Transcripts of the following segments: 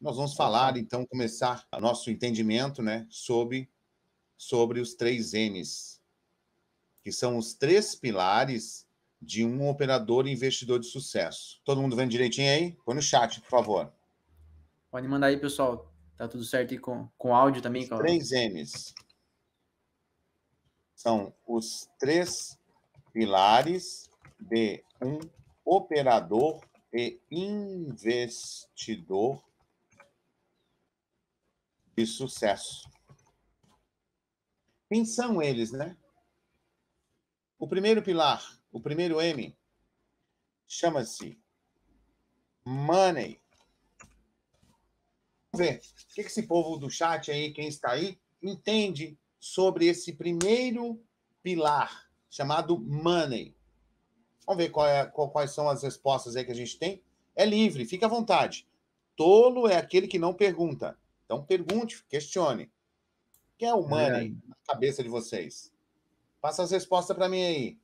Nós vamos tá falar, então, começar o nosso entendimento né, sobre, sobre os três N's, que são os três pilares de um operador investidor de sucesso. Todo mundo vendo direitinho aí? Põe no chat, por favor. Pode mandar aí, pessoal. Tá tudo certo aí com, com áudio também? Os três N's são os três pilares de um operador e investidor de sucesso. Quem são eles, né? O primeiro pilar, o primeiro M, chama-se Money. Vamos ver o que esse povo do chat aí, quem está aí, entende sobre esse primeiro pilar chamado Money. Vamos ver é, qual, quais são as respostas aí que a gente tem. É livre, fica à vontade. Tolo é aquele que não pergunta. Então pergunte, questione. O que é o money é. na cabeça de vocês? Passa as respostas para mim aí.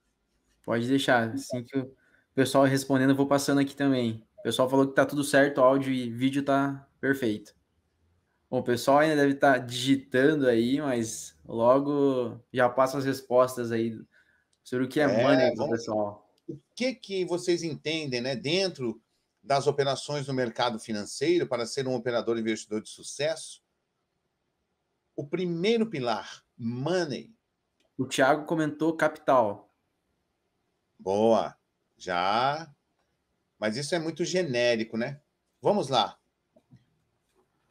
Pode deixar. Assim que o pessoal respondendo, eu vou passando aqui também. O pessoal falou que tá tudo certo, áudio e vídeo tá perfeito. Bom, o pessoal ainda deve estar tá digitando aí, mas logo já passa as respostas aí sobre o que é, é money, vamos... pessoal. O que que vocês entendem, né, dentro das operações no mercado financeiro para ser um operador investidor de sucesso? O primeiro pilar, money. O Thiago comentou capital. Boa. Já. Mas isso é muito genérico, né? Vamos lá.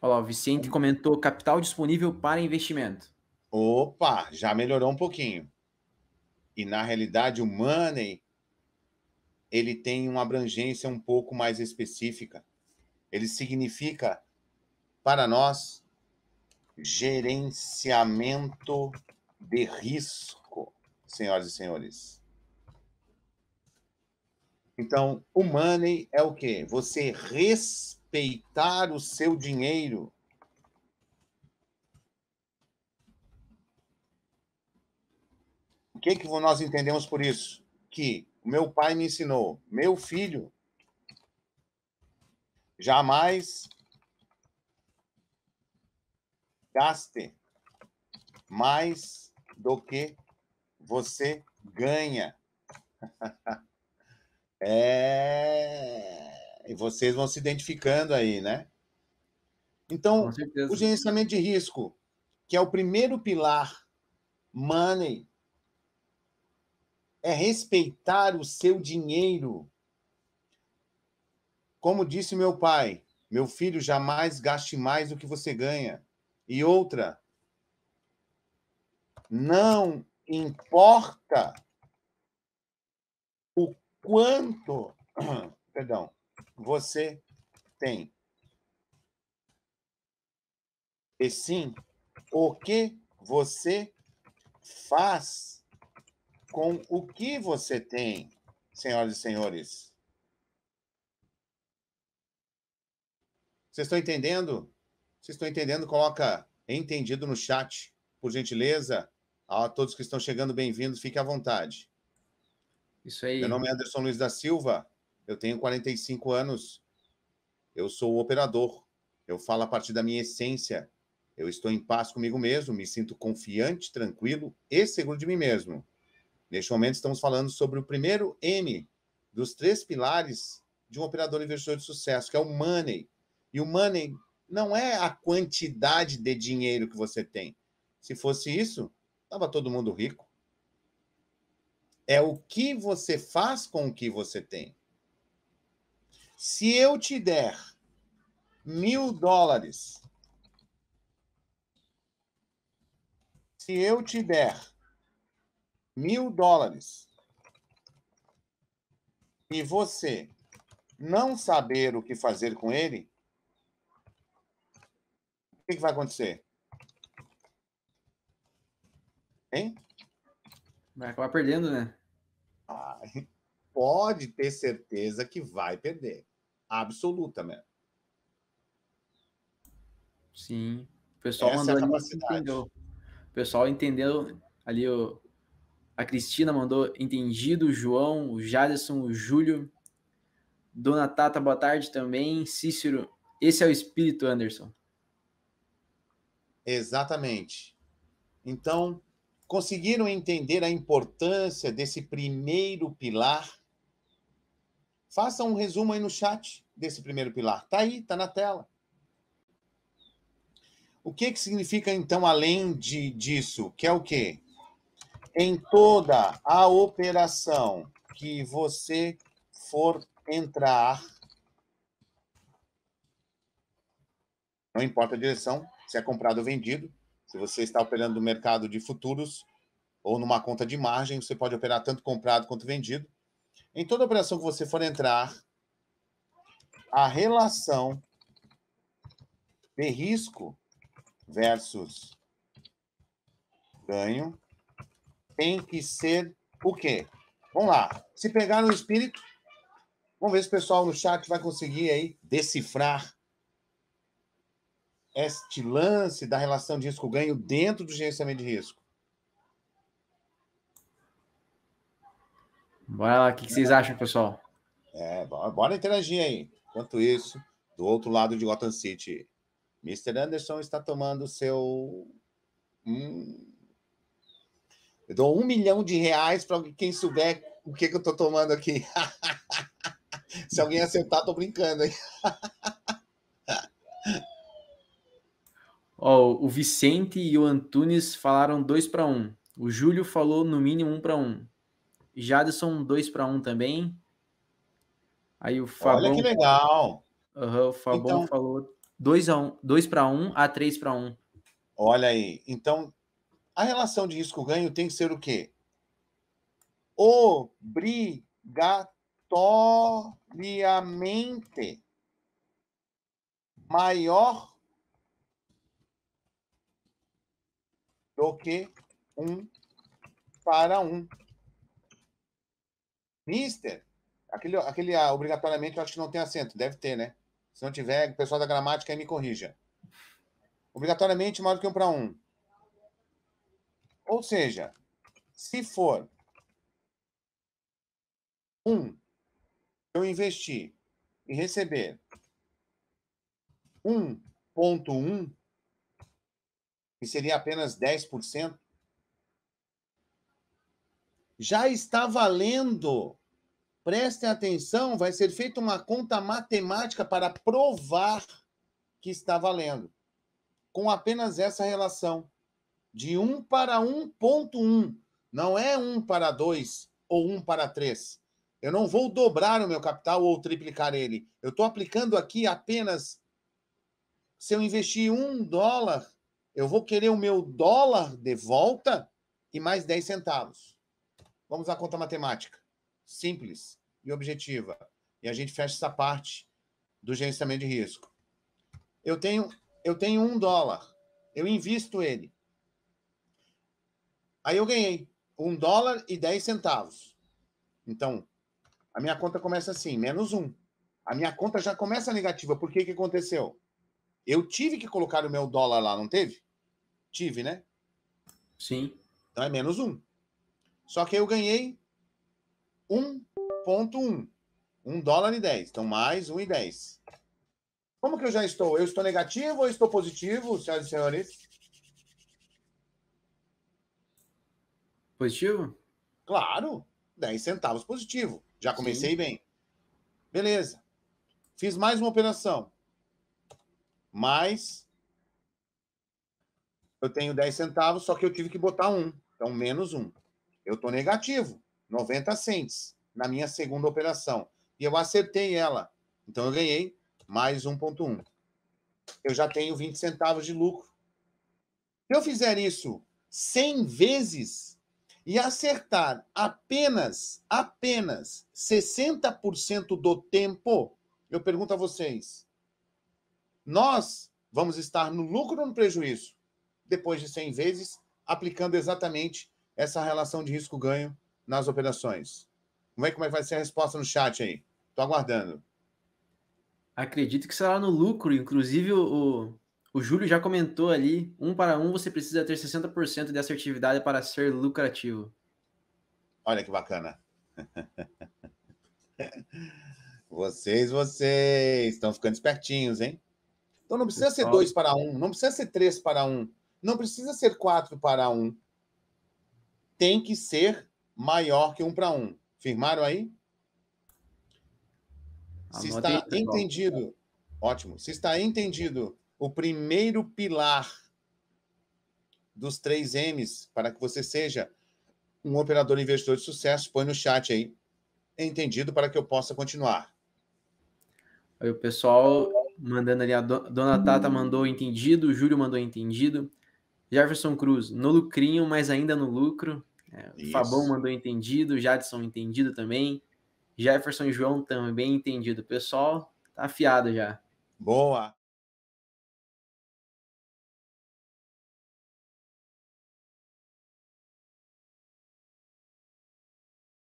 Olha lá, o Vicente comentou capital disponível para investimento. Opa, já melhorou um pouquinho. E na realidade, o money ele tem uma abrangência um pouco mais específica. Ele significa, para nós, gerenciamento de risco, senhoras e senhores. Então, o money é o quê? Você respeitar o seu dinheiro. O que, que nós entendemos por isso? Que o meu pai me ensinou, meu filho, jamais gaste mais do que você ganha. é... E vocês vão se identificando aí, né? Então, o gerenciamento de risco, que é o primeiro pilar, money, é respeitar o seu dinheiro. Como disse meu pai, meu filho, jamais gaste mais do que você ganha. E outra, não importa o quanto, perdão, você tem. E sim, o que você faz com o que você tem, senhoras e senhores. Vocês estão entendendo? Vocês estão entendendo? Coloca entendido no chat, por gentileza. A todos que estão chegando, bem-vindos, fique à vontade. Isso aí. Meu nome é Anderson Luiz da Silva, eu tenho 45 anos, eu sou o operador, eu falo a partir da minha essência, eu estou em paz comigo mesmo, me sinto confiante, tranquilo e seguro de mim mesmo. Neste momento, estamos falando sobre o primeiro M dos três pilares de um operador investidor de sucesso, que é o money. E o money não é a quantidade de dinheiro que você tem. Se fosse isso, estava todo mundo rico. É o que você faz com o que você tem. Se eu te der mil dólares, se eu te der mil dólares e você não saber o que fazer com ele, o que, que vai acontecer? Hein? Vai acabar perdendo, né? pode ter certeza que vai perder. Absoluta mesmo. Sim. O pessoal Essa mandou é a capacidade. O pessoal entendeu ali o, a Cristina mandou entendido, o João, o Jaderson, o Júlio. Dona Tata, boa tarde também. Cícero, esse é o espírito, Anderson. Exatamente. Então, conseguiram entender a importância desse primeiro pilar? Faça um resumo aí no chat desse primeiro pilar. Tá aí, tá na tela. O que, que significa, então, além de, disso? Que é o quê? em toda a operação que você for entrar, não importa a direção, se é comprado ou vendido, se você está operando no mercado de futuros ou numa conta de margem, você pode operar tanto comprado quanto vendido. Em toda operação que você for entrar, a relação de risco versus ganho tem que ser o quê? Vamos lá. Se pegar no espírito, vamos ver se o pessoal no chat vai conseguir aí decifrar este lance da relação de risco-ganho dentro do gerenciamento de risco. Bora lá, o que vocês acham, pessoal? É, bora, bora interagir aí. Enquanto isso, do outro lado de Gotham City, Mr. Anderson está tomando seu. Hum dou um milhão de reais para quem souber o que, eu tô tomando aqui. Se alguém acertar, tô brincando o Vicente e o Antunes falaram dois para um. O Júlio falou no mínimo um para um. Jadson, dois para um também. Aí o Fabão. Olha que legal. o Fabão então falou dois, um, dois para um a três para um. Olha aí. Então, a relação de risco-ganho tem que ser o quê? Obrigatoriamente maior do que um para um. Mister, aquele, aquele ah, obrigatoriamente eu acho que não tem acento, deve ter, né? Se não tiver, o pessoal da gramática aí me corrija. Obrigatoriamente maior do que um para um. Ou seja, se for um, eu investir e receber 1,1, que seria apenas 10%, já está valendo. Prestem atenção, vai ser feita uma conta matemática para provar que está valendo, com apenas essa relação de 1 para 1.1, não é 1 para 2 ou 1 para 3. Eu não vou dobrar o meu capital ou triplicar ele. Eu estou aplicando aqui apenas. Se eu investir um dólar, eu vou querer o meu dólar de volta e mais 10 centavos. Vamos à conta matemática. Simples e objetiva. E a gente fecha essa parte do gerenciamento de risco. Eu tenho, eu tenho um dólar. Eu invisto ele. Aí eu ganhei um dólar e 10 centavos. Então, a minha conta começa assim, menos um. A minha conta já começa negativa. Por que que aconteceu? Eu tive que colocar o meu dólar lá, não teve? Tive, né? Sim. Então é menos um. Só que eu ganhei 1.1. 1 dólar e 10. Então, mais 1 e 10. Como que eu já estou? Eu estou negativo ou estou positivo, senhoras e senhores? Positivo? Claro, 10 centavos positivo. Já comecei Sim. bem. Beleza. Fiz mais uma operação. Mais eu tenho 10 centavos, só que eu tive que botar um. Então, menos um. Eu estou negativo, 90 cents, na minha segunda operação. E eu acertei ela. Então, eu ganhei mais 1,1. Eu já tenho 20 centavos de lucro. Se eu fizer isso 100 vezes, e acertar apenas, apenas 60% do tempo, eu pergunto a vocês, nós vamos estar no lucro ou no prejuízo? Depois de 100 vezes, aplicando exatamente essa relação de risco-ganho nas operações. como é que vai ser a resposta no chat aí. Estou aguardando. Acredito que será no lucro. Inclusive, o, o Júlio já comentou ali, um para um você precisa ter 60% de assertividade para ser lucrativo. Olha que bacana. Vocês, vocês estão ficando espertinhos, hein? Então não precisa ser dois para um, não precisa ser três para um, não precisa ser quatro para um. Tem que ser maior que um para um. Firmaram aí? Se está entendido, ótimo. Se está entendido o primeiro pilar dos três M's para que você seja um operador investidor de sucesso. Põe no chat aí. Entendido para que eu possa continuar. Aí o pessoal mandando ali, a Dona Tata mandou entendido, o Júlio mandou entendido. Jefferson Cruz, no lucrinho, mas ainda no lucro. É, o Fabão mandou entendido, Jadson entendido também. Jefferson e João também entendido. O pessoal tá afiado já. Boa!